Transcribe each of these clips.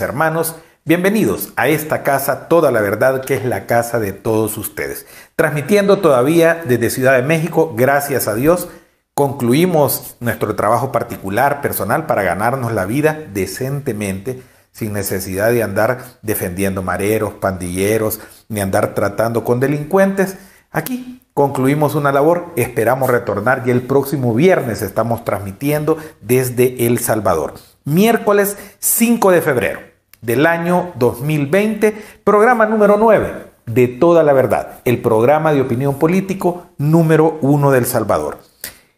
hermanos, bienvenidos a esta casa, toda la verdad que es la casa de todos ustedes. Transmitiendo todavía desde Ciudad de México, gracias a Dios, concluimos nuestro trabajo particular, personal, para ganarnos la vida decentemente, sin necesidad de andar defendiendo mareros, pandilleros, ni andar tratando con delincuentes. Aquí concluimos una labor, esperamos retornar y el próximo viernes estamos transmitiendo desde El Salvador miércoles 5 de febrero del año 2020, programa número 9 de Toda la Verdad, el programa de opinión político número 1 del Salvador.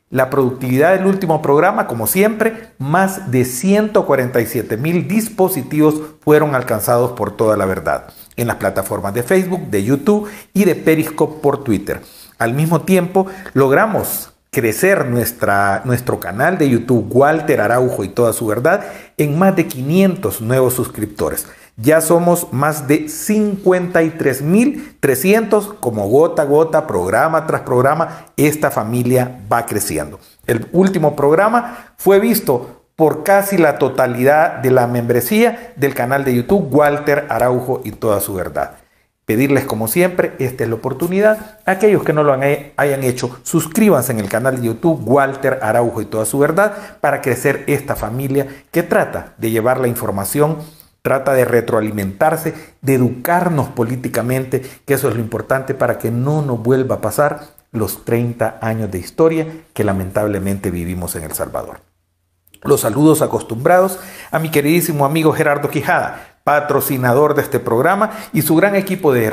La productividad del último programa, como siempre, más de 147 mil dispositivos fueron alcanzados por Toda la Verdad, en las plataformas de Facebook, de YouTube y de Periscope por Twitter. Al mismo tiempo, logramos crecer nuestra, nuestro canal de YouTube Walter Araujo y toda su verdad en más de 500 nuevos suscriptores. Ya somos más de 53.300 como gota a gota, programa tras programa, esta familia va creciendo. El último programa fue visto por casi la totalidad de la membresía del canal de YouTube Walter Araujo y toda su verdad pedirles como siempre, esta es la oportunidad. Aquellos que no lo hayan hecho, suscríbanse en el canal de YouTube Walter Araujo y toda su verdad para crecer esta familia que trata de llevar la información, trata de retroalimentarse, de educarnos políticamente, que eso es lo importante para que no nos vuelva a pasar los 30 años de historia que lamentablemente vivimos en El Salvador. Los saludos acostumbrados a mi queridísimo amigo Gerardo Quijada, patrocinador de este programa, y su gran equipo de,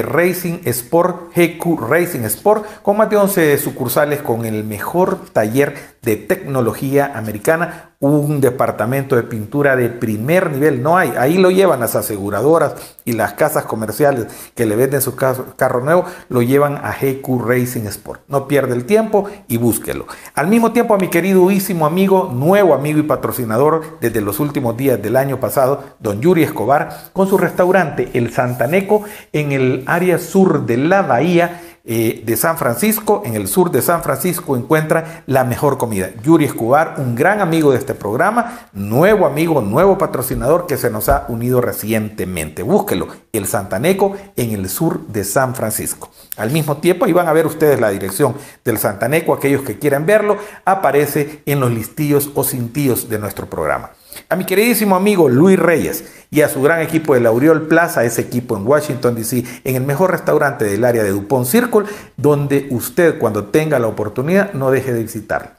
Racing Sport, GQ Racing Sport, con más de 11 sucursales con el mejor taller de tecnología americana un departamento de pintura de primer nivel. No hay. Ahí lo llevan las aseguradoras y las casas comerciales que le venden su carro nuevo. lo llevan a GQ Racing Sport. No pierde el tiempo y búsquelo. Al mismo tiempo, a mi queridísimo amigo, nuevo amigo y patrocinador desde los últimos días del año pasado, don Yuri Escobar, con su restaurante El Santaneco en el área sur de la bahía eh, de San Francisco, en el sur de San Francisco, encuentra la mejor comida. Yuri Escobar, un gran amigo de este programa, nuevo amigo, nuevo patrocinador que se nos ha unido recientemente. Búsquelo, el Santaneco, en el sur de San Francisco. Al mismo tiempo, ahí van a ver ustedes la dirección del Santaneco, aquellos que quieran verlo, aparece en los listillos o cintillos de nuestro programa. A mi queridísimo amigo Luis Reyes y a su gran equipo de Laureol Plaza, ese equipo en Washington, D.C., en el mejor restaurante del área de Dupont Circle, donde usted cuando tenga la oportunidad no deje de visitarlo.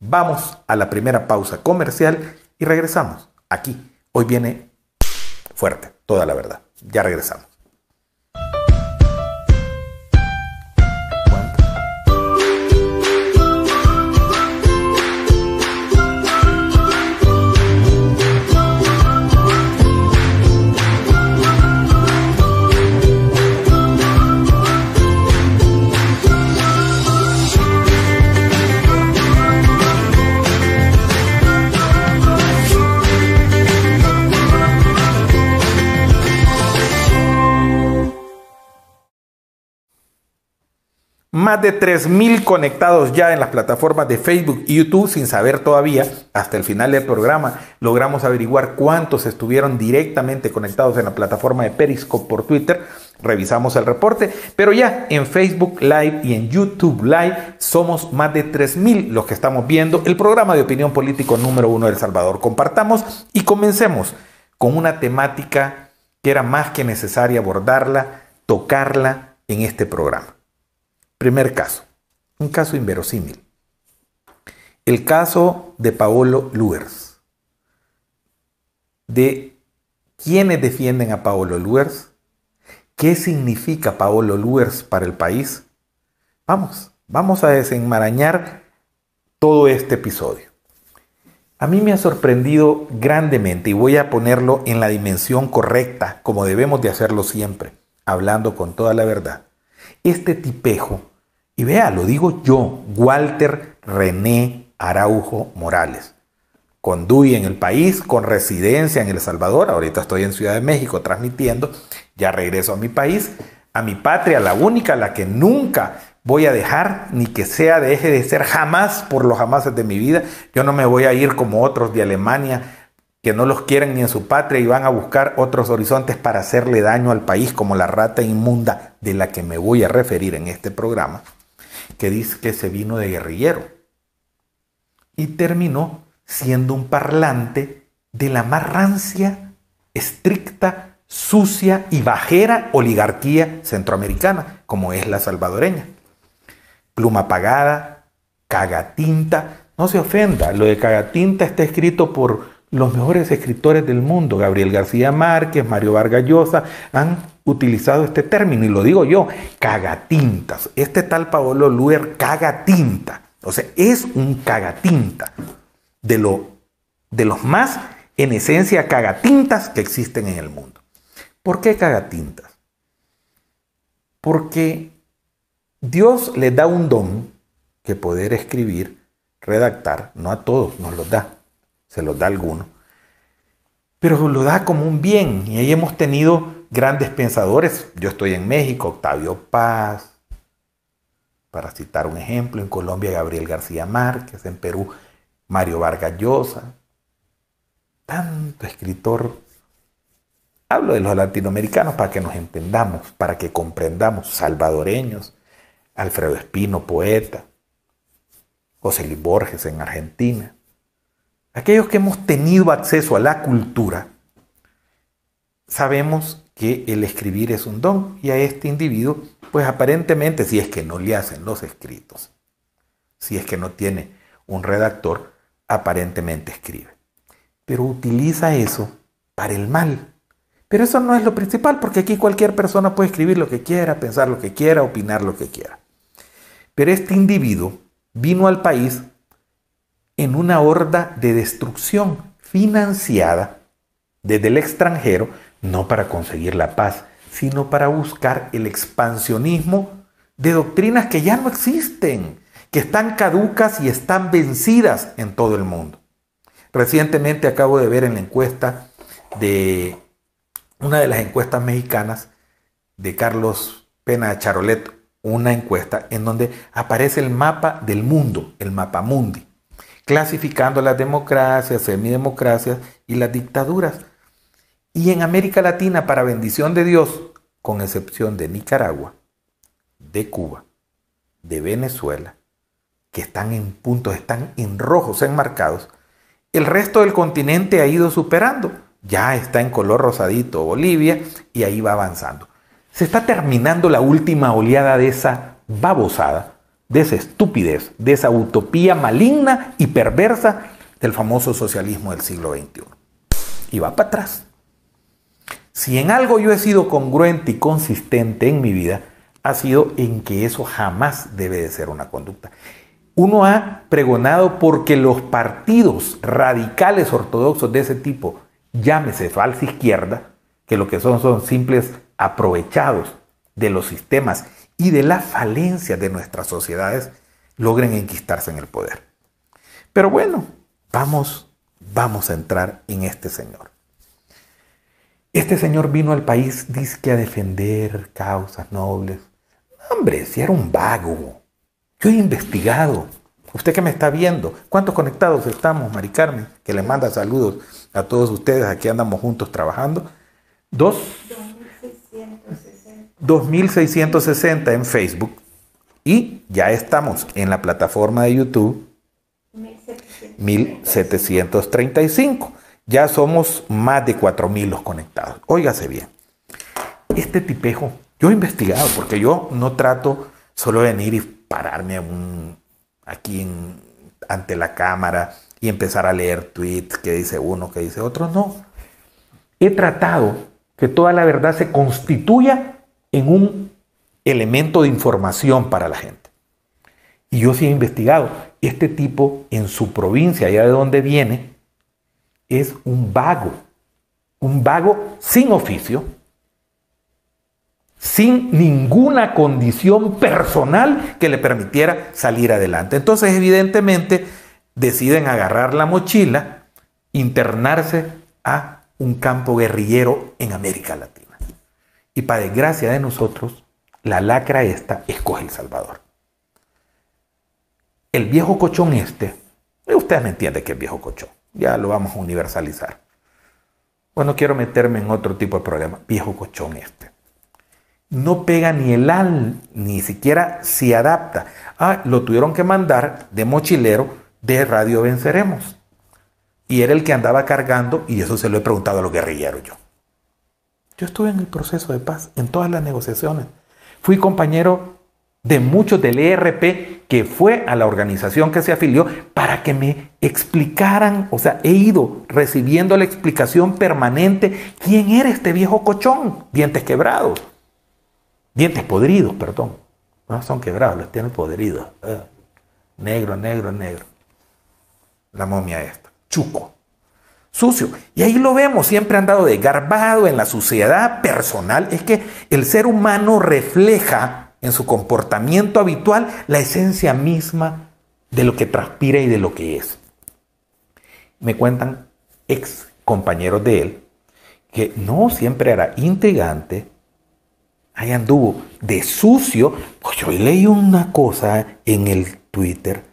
Vamos a la primera pausa comercial y regresamos aquí. Hoy viene fuerte, toda la verdad. Ya regresamos. más de 3.000 conectados ya en las plataformas de Facebook y YouTube sin saber todavía. Hasta el final del programa logramos averiguar cuántos estuvieron directamente conectados en la plataforma de Periscope por Twitter. Revisamos el reporte, pero ya en Facebook Live y en YouTube Live somos más de 3.000 los que estamos viendo el programa de opinión político número uno del Salvador. Compartamos y comencemos con una temática que era más que necesaria abordarla, tocarla en este programa. Primer caso, un caso inverosímil. El caso de Paolo Luers. De quiénes defienden a Paolo Luers, qué significa Paolo Luers para el país. Vamos, vamos a desenmarañar todo este episodio. A mí me ha sorprendido grandemente y voy a ponerlo en la dimensión correcta, como debemos de hacerlo siempre, hablando con toda la verdad este tipejo, y vea, lo digo yo, Walter René Araujo Morales, conduye en el país, con residencia en El Salvador, ahorita estoy en Ciudad de México transmitiendo, ya regreso a mi país, a mi patria, la única, la que nunca voy a dejar, ni que sea, deje de ser jamás por los jamás de mi vida. Yo no me voy a ir como otros de Alemania que no los quieren ni en su patria y van a buscar otros horizontes para hacerle daño al país, como la rata inmunda de la que me voy a referir en este programa, que dice que se vino de guerrillero y terminó siendo un parlante de la más rancia, estricta, sucia y bajera oligarquía centroamericana, como es la salvadoreña. Pluma apagada, cagatinta, no se ofenda, lo de cagatinta está escrito por los mejores escritores del mundo, Gabriel García Márquez, Mario Vargas Llosa, han utilizado este término, y lo digo yo, cagatintas. Este tal Paolo Luer cagatinta. O sea, es un cagatinta de, lo, de los más, en esencia, cagatintas que existen en el mundo. ¿Por qué cagatintas? Porque Dios le da un don que poder escribir, redactar, no a todos nos lo da se los da alguno, pero lo da como un bien. Y ahí hemos tenido grandes pensadores. Yo estoy en México, Octavio Paz, para citar un ejemplo, en Colombia Gabriel García Márquez, en Perú Mario Vargas Llosa, tanto escritor. Hablo de los latinoamericanos para que nos entendamos, para que comprendamos, salvadoreños, Alfredo Espino, poeta, José Luis Borges en Argentina, Aquellos que hemos tenido acceso a la cultura, sabemos que el escribir es un don y a este individuo, pues aparentemente, si es que no le hacen los escritos, si es que no tiene un redactor, aparentemente escribe. Pero utiliza eso para el mal. Pero eso no es lo principal, porque aquí cualquier persona puede escribir lo que quiera, pensar lo que quiera, opinar lo que quiera. Pero este individuo vino al país en una horda de destrucción financiada desde el extranjero, no para conseguir la paz, sino para buscar el expansionismo de doctrinas que ya no existen, que están caducas y están vencidas en todo el mundo. Recientemente acabo de ver en la encuesta de una de las encuestas mexicanas de Carlos Pena Charolet, una encuesta en donde aparece el mapa del mundo, el mapa mundi clasificando las democracias, semidemocracias y las dictaduras. Y en América Latina, para bendición de Dios, con excepción de Nicaragua, de Cuba, de Venezuela, que están en puntos, están en rojos, enmarcados, el resto del continente ha ido superando. Ya está en color rosadito Bolivia y ahí va avanzando. Se está terminando la última oleada de esa babosada de esa estupidez, de esa utopía maligna y perversa del famoso socialismo del siglo XXI. Y va para atrás. Si en algo yo he sido congruente y consistente en mi vida, ha sido en que eso jamás debe de ser una conducta. Uno ha pregonado porque los partidos radicales ortodoxos de ese tipo, llámese falsa izquierda, que lo que son son simples aprovechados de los sistemas y de la falencia de nuestras sociedades logren enquistarse en el poder. Pero bueno, vamos, vamos a entrar en este señor. Este señor vino al país, dizque a defender causas nobles. Hombre, si era un vago. Yo he investigado. Usted que me está viendo, ¿cuántos conectados estamos, Mari Carmen? Que le manda saludos a todos ustedes, aquí andamos juntos trabajando. Dos, 2660 en Facebook y ya estamos en la plataforma de YouTube 1735. Ya somos más de 4000 los conectados. Óigase bien. Este tipejo, yo he investigado porque yo no trato solo de venir y pararme aquí ante la cámara y empezar a leer tweets que dice uno, que dice otro. No. He tratado que toda la verdad se constituya en un elemento de información para la gente. Y yo sí he investigado, este tipo en su provincia, allá de donde viene, es un vago, un vago sin oficio, sin ninguna condición personal que le permitiera salir adelante. Entonces, evidentemente, deciden agarrar la mochila, internarse a un campo guerrillero en América Latina. Y para desgracia de nosotros, la lacra esta escoge El Salvador. El viejo cochón este, eh, ustedes me entienden que es viejo cochón, ya lo vamos a universalizar. Bueno, quiero meterme en otro tipo de problema, viejo cochón este. No pega ni el al, ni siquiera se adapta. Ah, lo tuvieron que mandar de mochilero de Radio Venceremos. Y era el que andaba cargando, y eso se lo he preguntado a los guerrilleros yo. Yo estuve en el proceso de paz, en todas las negociaciones. Fui compañero de muchos del ERP que fue a la organización que se afilió para que me explicaran, o sea, he ido recibiendo la explicación permanente, ¿quién era este viejo cochón? Dientes quebrados, dientes podridos, perdón. No son quebrados, los tienen podridos. Eh, negro, negro, negro. La momia esta, chuco sucio. Y ahí lo vemos, siempre han dado de garbado en la suciedad personal. Es que el ser humano refleja en su comportamiento habitual la esencia misma de lo que transpira y de lo que es. Me cuentan ex compañeros de él que no siempre era integrante. ahí anduvo de sucio. Pues yo leí una cosa en el Twitter,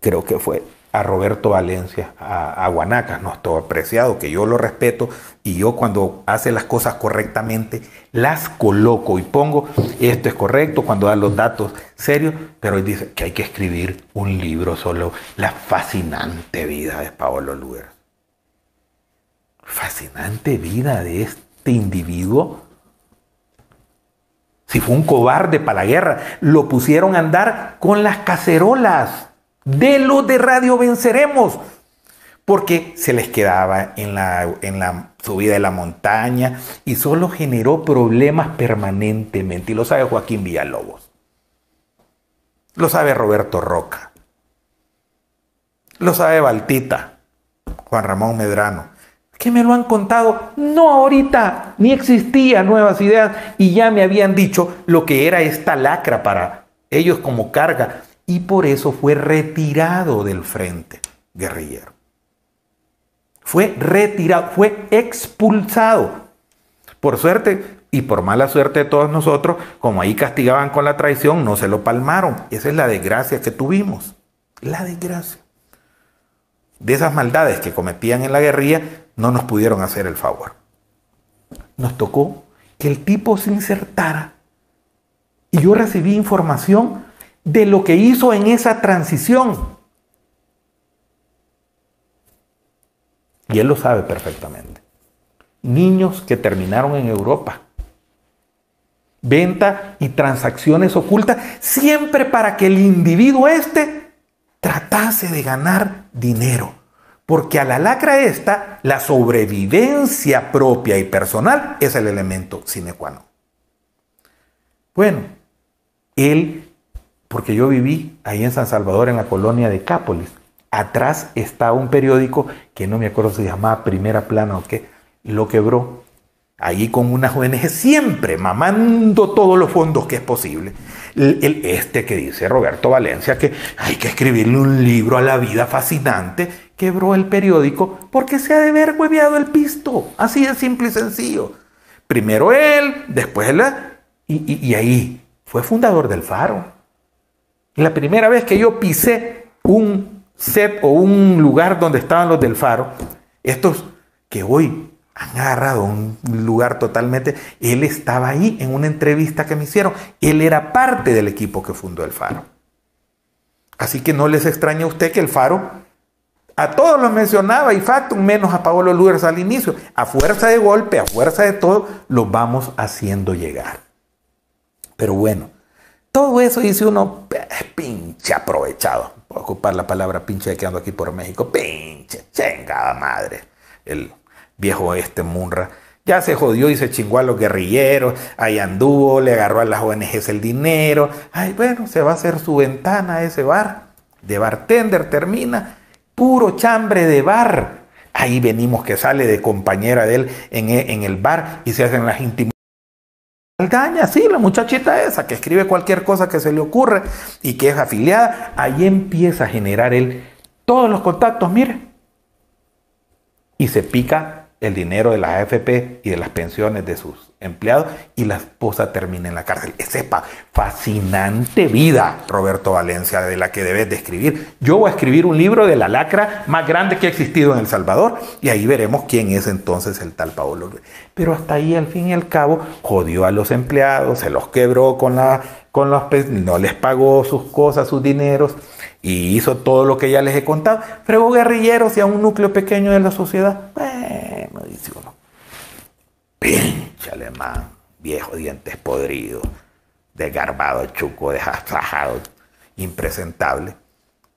creo que fue a Roberto Valencia, a, a Guanacas, nuestro apreciado, que yo lo respeto y yo cuando hace las cosas correctamente las coloco y pongo, esto es correcto, cuando da los datos serios, pero él dice que hay que escribir un libro solo, la fascinante vida de Paolo Luger. Fascinante vida de este individuo si fue un cobarde para la guerra, lo pusieron a andar con las cacerolas. De los de Radio Venceremos. Porque se les quedaba en la, en la subida de la montaña y solo generó problemas permanentemente. Y lo sabe Joaquín Villalobos. Lo sabe Roberto Roca. Lo sabe Baltita. Juan Ramón Medrano que me lo han contado, no ahorita, ni existían nuevas ideas y ya me habían dicho lo que era esta lacra para ellos como carga y por eso fue retirado del frente guerrillero. Fue retirado, fue expulsado. Por suerte y por mala suerte de todos nosotros, como ahí castigaban con la traición, no se lo palmaron. Esa es la desgracia que tuvimos. La desgracia. De esas maldades que cometían en la guerrilla, no nos pudieron hacer el favor. Nos tocó que el tipo se insertara. Y yo recibí información de lo que hizo en esa transición. Y él lo sabe perfectamente. Niños que terminaron en Europa. Venta y transacciones ocultas, siempre para que el individuo este tratase de ganar dinero. Porque a la lacra esta, la sobrevivencia propia y personal es el elemento sine qua non. Bueno, él porque yo viví ahí en San Salvador, en la colonia de Cápolis. Atrás está un periódico que no me acuerdo si se llamaba Primera Plana o qué, lo quebró. Ahí con una ONG siempre mamando todos los fondos que es posible. El, este que dice Roberto Valencia que hay que escribirle un libro a la vida fascinante, quebró el periódico porque se ha de ver hueveado el pisto. Así de simple y sencillo. Primero él, después él, y ahí fue fundador del Faro la primera vez que yo pisé un set o un lugar donde estaban los del faro, estos que hoy han agarrado un lugar totalmente, él estaba ahí en una entrevista que me hicieron, él era parte del equipo que fundó el faro. Así que no les extraña a usted que el faro a todos los mencionaba y facto menos a Paolo Lugers al inicio. A fuerza de golpe, a fuerza de todo, los vamos haciendo llegar. Pero bueno, todo eso dice uno, eh, pinche aprovechado. Voy a ocupar la palabra pinche quedando aquí por México. Pinche, chingada madre. El viejo este Munra. Ya se jodió y se chingó a los guerrilleros, ahí anduvo, le agarró a las ONGs el dinero. Ay, bueno, se va a hacer su ventana ese bar. De bartender termina, puro chambre de bar. Ahí venimos que sale de compañera de él en, e, en el bar y se hacen las intimidades. Daña, sí, la muchachita esa que escribe cualquier cosa que se le ocurre y que es afiliada, ahí empieza a generar él todos los contactos, mire. Y se pica el dinero de las AFP y de las pensiones de sus empleado y la esposa termina en la cárcel. Sepa, fascinante vida, Roberto Valencia, de la que debes de escribir. Yo voy a escribir un libro de la lacra más grande que ha existido en El Salvador y ahí veremos quién es entonces el tal Paolo. Pero hasta ahí, al fin y al cabo, jodió a los empleados, se los quebró con, la, con los... no les pagó sus cosas, sus dineros y hizo todo lo que ya les he contado. Fregó guerrilleros y a un núcleo pequeño de la sociedad. Bueno, dice uno pinche alemán, viejo, dientes podridos, desgarbado, chuco, desastrajado impresentable.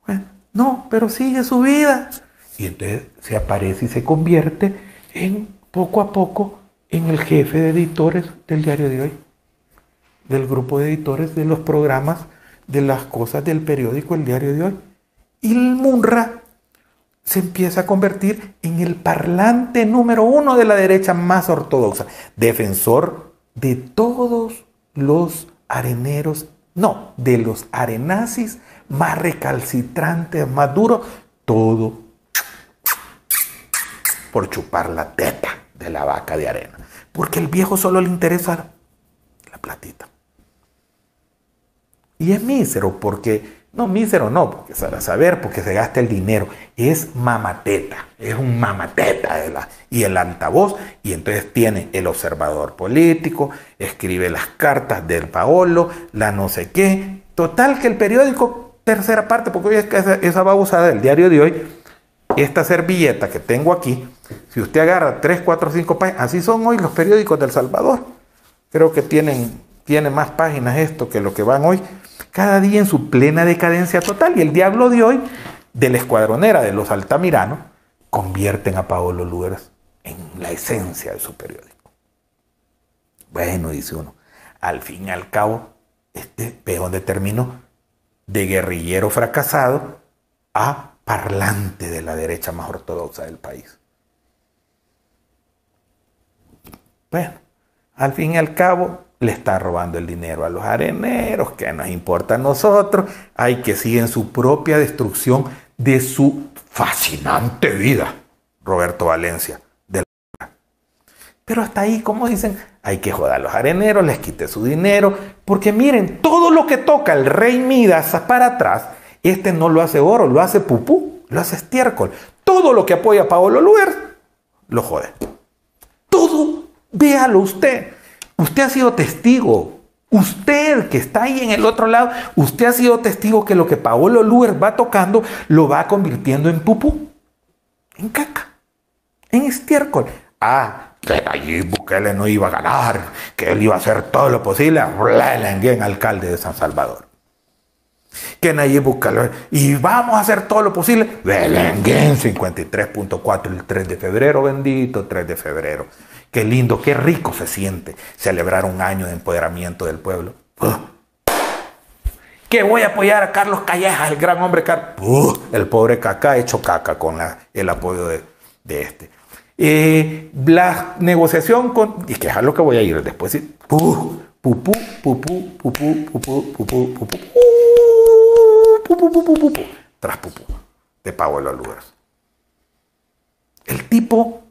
Bueno, no, pero sigue su vida. Y entonces se aparece y se convierte en, poco a poco, en el jefe de editores del diario de hoy, del grupo de editores de los programas de las cosas del periódico El Diario de Hoy. Y el Munra se empieza a convertir en el parlante número uno de la derecha más ortodoxa, defensor de todos los areneros, no, de los arenazis más recalcitrantes, más duros, todo por chupar la teta de la vaca de arena, porque el viejo solo le interesa la platita. Y es mísero porque no, mísero no, porque va a saber, porque se gasta el dinero. Es mamateta, es un mamateta. De la, y el altavoz, y entonces tiene el observador político, escribe las cartas del Paolo, la no sé qué. Total que el periódico, tercera parte, porque hoy es que esa, esa babosada del diario de hoy, esta servilleta que tengo aquí, si usted agarra 3, 4, 5 páginas, así son hoy los periódicos del Salvador. Creo que tienen tiene más páginas esto que lo que van hoy, cada día en su plena decadencia total. Y el diablo de hoy, de la escuadronera de los Altamirano, convierten a Paolo Lueras en la esencia de su periódico. Bueno, dice uno, al fin y al cabo, este peón determinó... de guerrillero fracasado a parlante de la derecha más ortodoxa del país. Bueno, al fin y al cabo, le está robando el dinero a los areneros, que nos importa a nosotros, hay que siguen su propia destrucción de su fascinante vida, Roberto Valencia. De la... Pero hasta ahí, como dicen, hay que joder a los areneros, les quite su dinero, porque miren, todo lo que toca el rey Midas para atrás, este no lo hace oro, lo hace pupú, lo hace estiércol. Todo lo que apoya a Paolo Luer, lo jode. Todo, véalo usted Usted ha sido testigo. Usted que está ahí en el otro lado, usted ha sido testigo que lo que Paolo Luer va tocando lo va convirtiendo en pupú, en caca, en estiércol. Ah, que allí Bukele no iba a ganar, que él iba a hacer todo lo posible, Belenguén, alcalde de San Salvador. Que Nayib Bukele, y vamos a hacer todo lo posible, Belenguén 53.4 el 3 de febrero, bendito 3 de febrero. Qué lindo, qué rico se siente celebrar un año de empoderamiento del pueblo. Que voy a apoyar a Carlos Calleja, el gran hombre El pobre Caca hecho caca con el apoyo de, este. la negociación con. Y que es a lo que voy a ir después. sí pupú, tras pupú, de Pablo Lugas. El tipo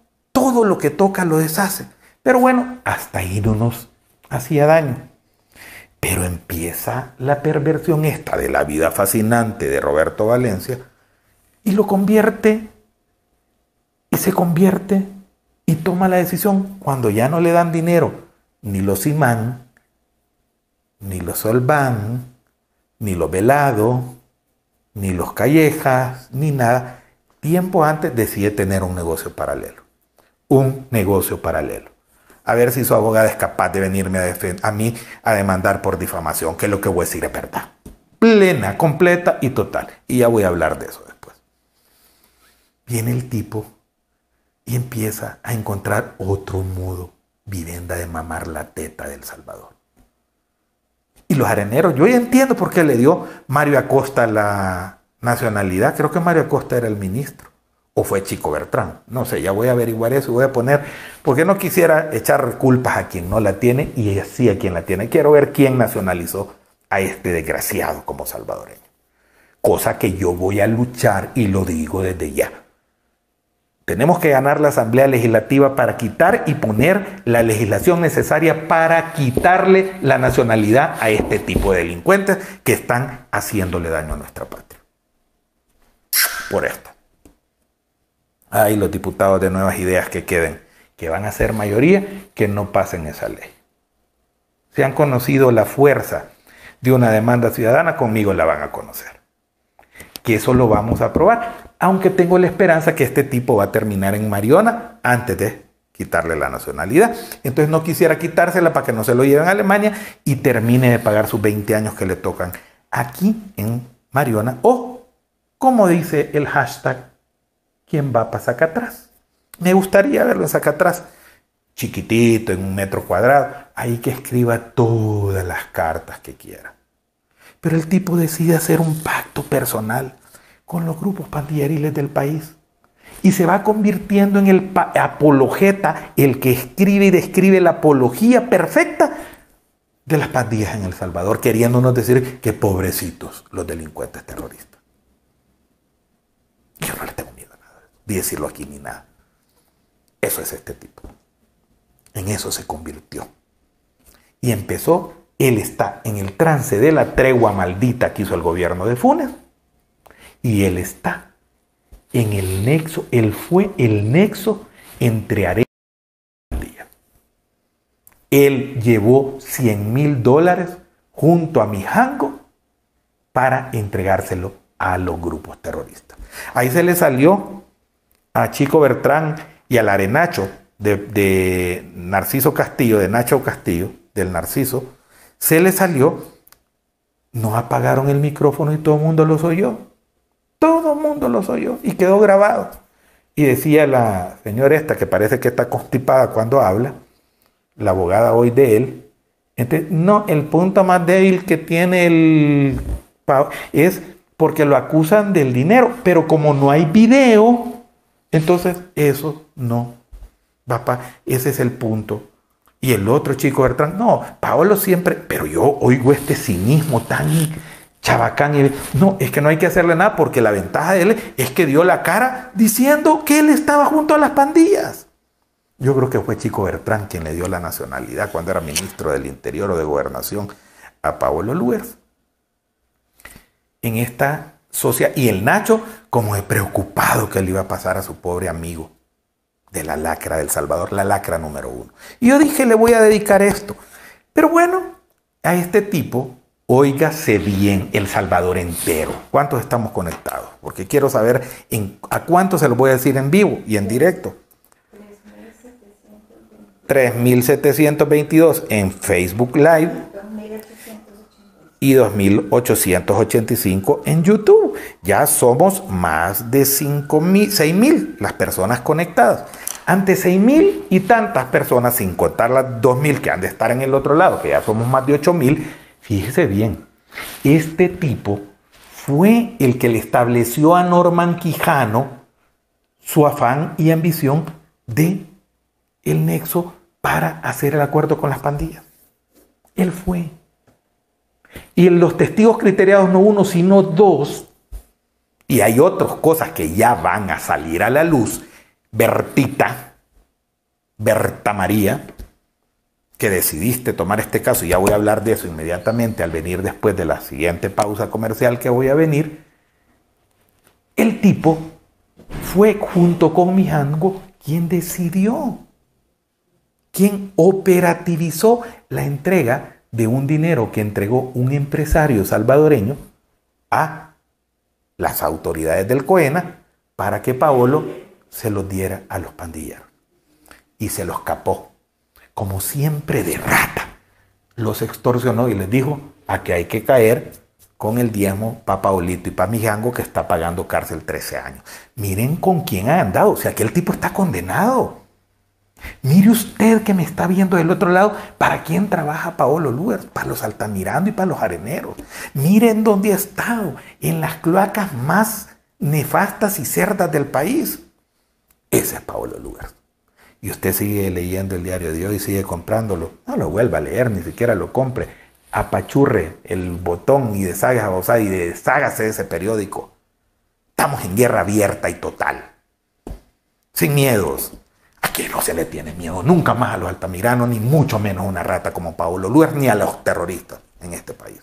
todo lo que toca lo deshace. Pero bueno, hasta ahí no nos hacía daño. Pero empieza la perversión esta de la vida fascinante de Roberto Valencia y lo convierte y se convierte y toma la decisión cuando ya no le dan dinero ni los imán, ni los solván, ni los velado, ni los callejas, ni nada. Tiempo antes decide tener un negocio paralelo un negocio paralelo. A ver si su abogada es capaz de venirme a, a mí a demandar por difamación, que es lo que voy a decir es verdad. Plena, completa y total. Y ya voy a hablar de eso después. Viene el tipo y empieza a encontrar otro modo vivienda de mamar la teta del Salvador. Y los areneros, yo ya entiendo por qué le dio Mario Acosta la nacionalidad. Creo que Mario Acosta era el ministro o fue Chico Bertrán. No sé, ya voy a averiguar eso y voy a poner, porque no quisiera echar culpas a quien no la tiene y así a quien la tiene. Quiero ver quién nacionalizó a este desgraciado como salvadoreño. Cosa que yo voy a luchar y lo digo desde ya. Tenemos que ganar la Asamblea Legislativa para quitar y poner la legislación necesaria para quitarle la nacionalidad a este tipo de delincuentes que están haciéndole daño a nuestra patria. Por esto hay los diputados de nuevas ideas que queden, que van a ser mayoría, que no pasen esa ley. Si han conocido la fuerza de una demanda ciudadana, conmigo la van a conocer. Que eso lo vamos a aprobar, aunque tengo la esperanza que este tipo va a terminar en Mariona antes de quitarle la nacionalidad. Entonces no quisiera quitársela para que no se lo lleven a Alemania y termine de pagar sus 20 años que le tocan aquí en Mariona o, como dice el hashtag ¿quién va para atrás? Me gustaría verlo en atrás, chiquitito, en un metro cuadrado, ahí que escriba todas las cartas que quiera. Pero el tipo decide hacer un pacto personal con los grupos pandilleriles del país y se va convirtiendo en el apologeta, el que escribe y describe la apología perfecta de las pandillas en El Salvador, queriéndonos decir que pobrecitos los delincuentes terroristas. Yo no decirlo aquí ni nada. Eso es este tipo. En eso se convirtió. Y empezó, él está en el trance de la tregua maldita que hizo el gobierno de Funes. Y él está en el nexo, él fue el nexo entre Arena y Él llevó 100 mil dólares junto a Mijango para entregárselo a los grupos terroristas. Ahí se le salió a Chico Bertrán y al Arenacho de, Narciso Castillo, de Nacho Castillo, del Narciso, se le salió, no apagaron el micrófono y todo el mundo los oyó. Todo el mundo los oyó y quedó grabado. Y decía la señora esta, que parece que está constipada cuando habla, la abogada hoy de él, entonces, no, el punto más débil que tiene el es porque lo acusan del dinero, pero como no hay video, entonces, eso no, papá, ese es el punto. Y el otro chico Bertrán, no, Paolo siempre, pero yo oigo este cinismo tan chabacán y no, es que no hay que hacerle nada porque la ventaja de él es que dio la cara diciendo que él estaba junto a las pandillas. Yo creo que fue Chico Bertrán quien le dio la nacionalidad cuando era ministro del Interior o de Gobernación a Paolo Luers. En esta Socia Y el Nacho, como he preocupado que le iba a pasar a su pobre amigo de la lacra del Salvador, la lacra número uno. Y yo dije, le voy a dedicar esto. Pero bueno, a este tipo, óigase bien El Salvador entero. ¿Cuántos estamos conectados? Porque quiero saber a cuántos se lo voy a decir en vivo y en directo. 3.722 en Facebook Live y 2.885 en YouTube. Ya somos más de 6.000 las personas conectadas. Ante 6.000 y tantas personas, sin contar las 2.000 que han de estar en el otro lado, que ya somos más de 8.000, fíjese bien, este tipo fue el que le estableció a Norman Quijano su afán y ambición de el nexo para hacer el acuerdo con las pandillas. Él fue. Y en los testigos criteriados no uno, sino dos, y hay otras cosas que ya van a salir a la luz, Bertita, Berta María, que decidiste tomar este caso, y ya voy a hablar de eso inmediatamente al venir después de la siguiente pausa comercial que voy a venir, el tipo fue junto con Mijango quien decidió, quien operativizó la entrega de un dinero que entregó un empresario salvadoreño a las autoridades del Coena para que Paolo se los diera a los pandilleros. Y se los capó, como siempre de rata. Los extorsionó y les dijo, a que hay que caer con el diezmo para Paolito y para Mijango que está pagando cárcel 13 años. Miren con quién ha andado, o sea, aquel tipo está condenado. Mire usted que me está viendo del otro lado, ¿para quién trabaja Paolo Lugar? Para los Altamirando y para los Areneros. Miren dónde ha estado, en las cloacas más nefastas y cerdas del país. Ese es Paolo Lugar. Y usted sigue leyendo el diario de hoy, sigue comprándolo. No lo vuelva a leer, ni siquiera lo compre. Apachurre el botón y deshaga, y deshágase de ese periódico. Estamos en guerra abierta y total. Sin miedos. Aquí no se le tiene miedo nunca más a los altamiranos, ni mucho menos a una rata como Paolo Luer, ni a los terroristas en este país.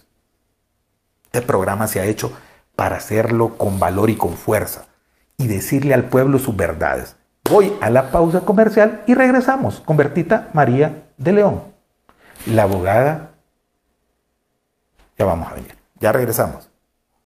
Este programa se ha hecho para hacerlo con valor y con fuerza y decirle al pueblo sus verdades. Voy a la pausa comercial y regresamos con Bertita María de León, la abogada. Ya vamos a venir, ya regresamos.